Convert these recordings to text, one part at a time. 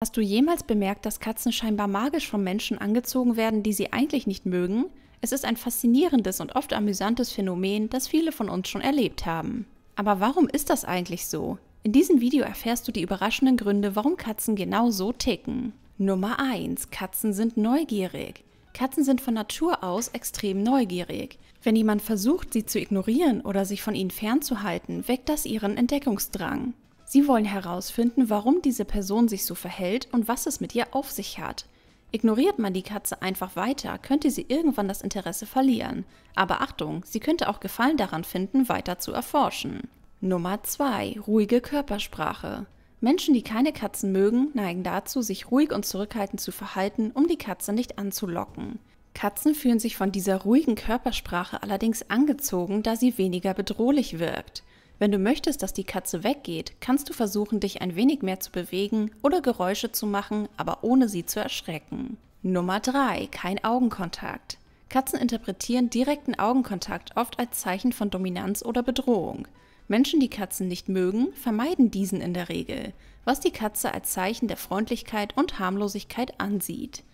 Hast du jemals bemerkt, dass Katzen scheinbar magisch von Menschen angezogen werden, die sie eigentlich nicht mögen? Es ist ein faszinierendes und oft amüsantes Phänomen, das viele von uns schon erlebt haben. Aber warum ist das eigentlich so? In diesem Video erfährst du die überraschenden Gründe, warum Katzen genau so ticken. Nummer 1. Katzen sind neugierig. Katzen sind von Natur aus extrem neugierig. Wenn jemand versucht, sie zu ignorieren oder sich von ihnen fernzuhalten, weckt das ihren Entdeckungsdrang. Sie wollen herausfinden, warum diese Person sich so verhält und was es mit ihr auf sich hat. Ignoriert man die Katze einfach weiter, könnte sie irgendwann das Interesse verlieren. Aber Achtung, sie könnte auch Gefallen daran finden, weiter zu erforschen. Nummer 2. Ruhige Körpersprache. Menschen, die keine Katzen mögen, neigen dazu, sich ruhig und zurückhaltend zu verhalten, um die Katze nicht anzulocken. Katzen fühlen sich von dieser ruhigen Körpersprache allerdings angezogen, da sie weniger bedrohlich wirkt. Wenn du möchtest, dass die Katze weggeht, kannst du versuchen, dich ein wenig mehr zu bewegen oder Geräusche zu machen, aber ohne sie zu erschrecken. Nummer 3. Kein Augenkontakt. Katzen interpretieren direkten Augenkontakt oft als Zeichen von Dominanz oder Bedrohung. Menschen, die Katzen nicht mögen, vermeiden diesen in der Regel, was die Katze als Zeichen der Freundlichkeit und Harmlosigkeit ansieht.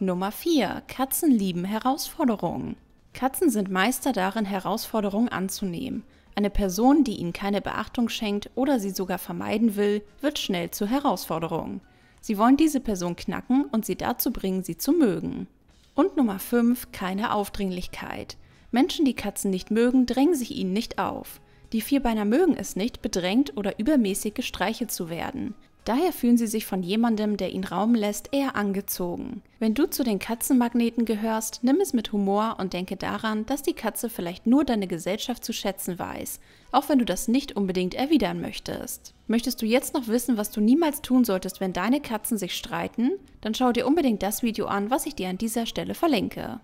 Nummer 4. Katzen lieben Herausforderungen. Katzen sind Meister darin, Herausforderungen anzunehmen. Eine Person, die ihnen keine Beachtung schenkt oder sie sogar vermeiden will, wird schnell zur Herausforderung. Sie wollen diese Person knacken und sie dazu bringen, sie zu mögen. Und Nummer 5, keine Aufdringlichkeit. Menschen, die Katzen nicht mögen, drängen sich ihnen nicht auf. Die Vierbeiner mögen es nicht, bedrängt oder übermäßig gestreichelt zu werden. Daher fühlen sie sich von jemandem, der ihnen Raum lässt, eher angezogen. Wenn du zu den Katzenmagneten gehörst, nimm es mit Humor und denke daran, dass die Katze vielleicht nur deine Gesellschaft zu schätzen weiß, auch wenn du das nicht unbedingt erwidern möchtest. Möchtest du jetzt noch wissen, was du niemals tun solltest, wenn deine Katzen sich streiten? Dann schau dir unbedingt das Video an, was ich dir an dieser Stelle verlinke.